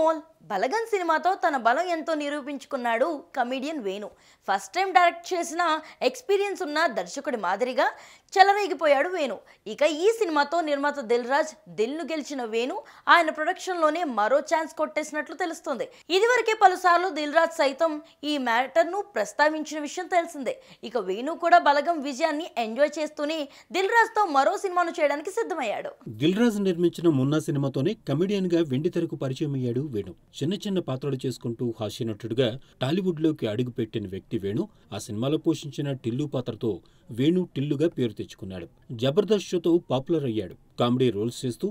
all బలగన్ సినిమాతో తన బలం ఎంతో నిరూపించుకున్నాడు comedian Venu first time direct చేసిన ఎక్స్పీరియన్స్ ఉన్న దర్శకుడి మాదిరిగా చెలరేగిపోయాడు వేణు ఇక ఈ సినిమాతో నిర్మాత దిల్ రాజ్ దిల్ను గెలిచిన వేణు ఆయన ప్రొడక్షన్ లోనే మరో ఛాన్స్ కొట్టేసినట్లు తెలుస్తుంది ఇదివరకే పలుసార్లు దిల్ రాజ్ సైతం ఈ మ్యాటర్ను ప్రస్తావించిన విషయం తెలిసిందే ఇక వేణు కూడా బలగం విజయాన్ని ఎంజాయ్ చేస్తూనే దిల్ తో మరో సినిమాను చేయడానికి సిద్ధమయ్యాడు దిల్ రాజ్ నిర్మించిన మున్నా సినిమాతోనే కమెడియన్గా వెండి తెరకు పరిచయం అయ్యాడు వేణు చిన్న చిన్న పాత్రలు చేసుకుంటూ హాస్యనటుడుగా టాలీవుడ్లోకి అడుగుపెట్టిన వ్యక్తి వేణు ఆ సినిమాలో పోషించిన టిల్లు పాత్రతో వేణు టిల్లుగా పేరు తెచ్చుకున్నాడు జబర్దస్త్ షోతో పాపులర్ అయ్యాడు కామెడీ రోల్స్ చేస్తూ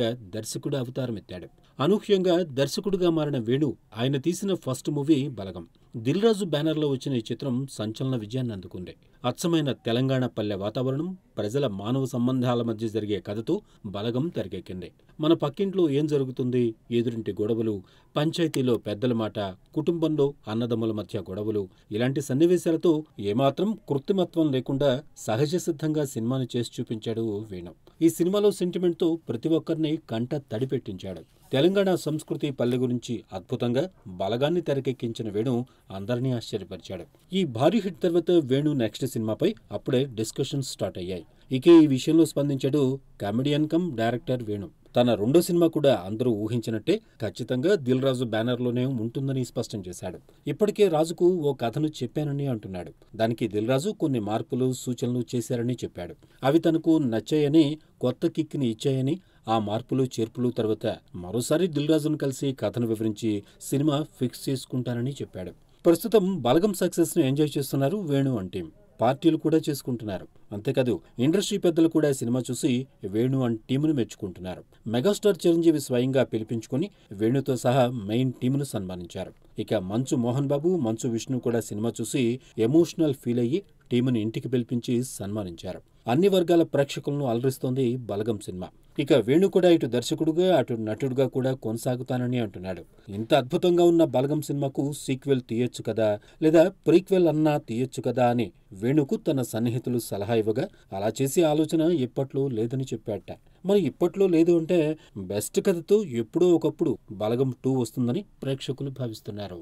గా దర్శకుడు అవతారమెత్తాడు అనూహ్యంగా దర్శకుడిగా మారిన వేణు ఆయన తీసిన ఫస్ట్ మూవీ బలగం దిల్రాజు బ్యానర్లో వచ్చిన ఈ చిత్రం సంచలన విజయాన్ని అందుకుంది అచ్చమైన తెలంగాణ పల్లె వాతావరణం ప్రజల మానవ సంబంధాల మధ్య జరిగే కథతో బలగం తెరకెక్కింది మన పక్కింట్లో ఏం జరుగుతుంది ఎదురింటి గొడవలు పంచాయతీలో పెద్దల మాట కుటుంబంలో అన్నదమ్ముల మధ్య గొడవలు ఇలాంటి సన్నివేశాలతో ఏమాత్రం కృత్రిమత్వం లేకుండా సహజ సిద్ధంగా సినిమాను చేసి చూపించాడు వేణు ఈ సినిమాలో సెంటిమెంట్తో ప్రతి ఒక్కరిని కంట తడిపెట్టించాడు తెలంగాణ సంస్కృతి పల్లె గురించి అద్భుతంగా బలగాన్ని తెరకెక్కించిన వేణు అందరినీ ఆశ్చర్యపరిచాడు ఈ భారీ హిట్ తర్వాత వేణు నెక్స్ట్ సినిమాపై అప్పుడే డిస్కషన్స్ స్టార్ట్ అయ్యాయి ఇక ఈ విషయంలో స్పందించాడు కామెడియన్ కమ్ డైరెక్టర్ వేణు తన రెండో సినిమా కూడా అందరూ ఊహించినట్టే ఖచ్చితంగా దిల్ రాజు బ్యానర్లోనే ఉంటుందని స్పష్టం చేశాడు ఇప్పటికే రాజుకు ఓ కథను చెప్పానని అంటున్నాడు దానికి దిల్ రాజు కొన్ని మార్పులు సూచనలు చేశారని చెప్పాడు అవి తనకు నచ్చాయని కొత్త కిక్ని ఇచ్చాయని ఆ మార్పులు చేర్పులు తర్వాత మరోసారి దిల్రాజును కలిసి కథను వివరించి సినిమా ఫిక్స్ చేసుకుంటానని చెప్పాడు ప్రస్తుతం బలగం సక్సెస్ను ఎంజాయ్ చేస్తున్నారు వేణు అంటే టీం పార్టీలు కూడా చేసుకుంటున్నారు అంతేకాదు ఇండస్ట్రీ పెద్దలు కూడా సినిమా చూసి వేణు అండ్ టీమును మెచ్చుకుంటున్నారు మెగాస్టార్ చిరంజీవి స్వయంగా పిలిపించుకుని వేణుతో సహా మెయిన్ టీమును సన్మానించారు ఇక మంచు మోహన్ బాబు మంచు విష్ణు కూడా సినిమా చూసి ఎమోషనల్ ఫీల్ అయ్యి టీమును ఇంటికి పిలిపించి సన్మానించారు అన్ని వర్గాల ప్రేక్షకులను అలరిస్తోంది బలగం సినిమా ఇక వేణు కూడా ఇటు దర్శకుడుగా అటు నటుడుగా కూడా కొనసాగుతానని అంటున్నాడు ఇంత అద్భుతంగా ఉన్న బలగం సినిమాకు సీక్వెల్ తీయొచ్చు కదా లేదా ప్రీక్వెల్ అన్నా తీయొచ్చు కదా అని వేణుకు తన సన్నిహితులు సలహా ఇవ్వగా అలా చేసే ఆలోచన ఇప్పట్లో లేదని చెప్పాట మరి ఇప్పట్లో లేదు అంటే బెస్ట్ కథతో ఎప్పుడో ఒకప్పుడు బలగం టూ వస్తుందని ప్రేక్షకులు భావిస్తున్నారు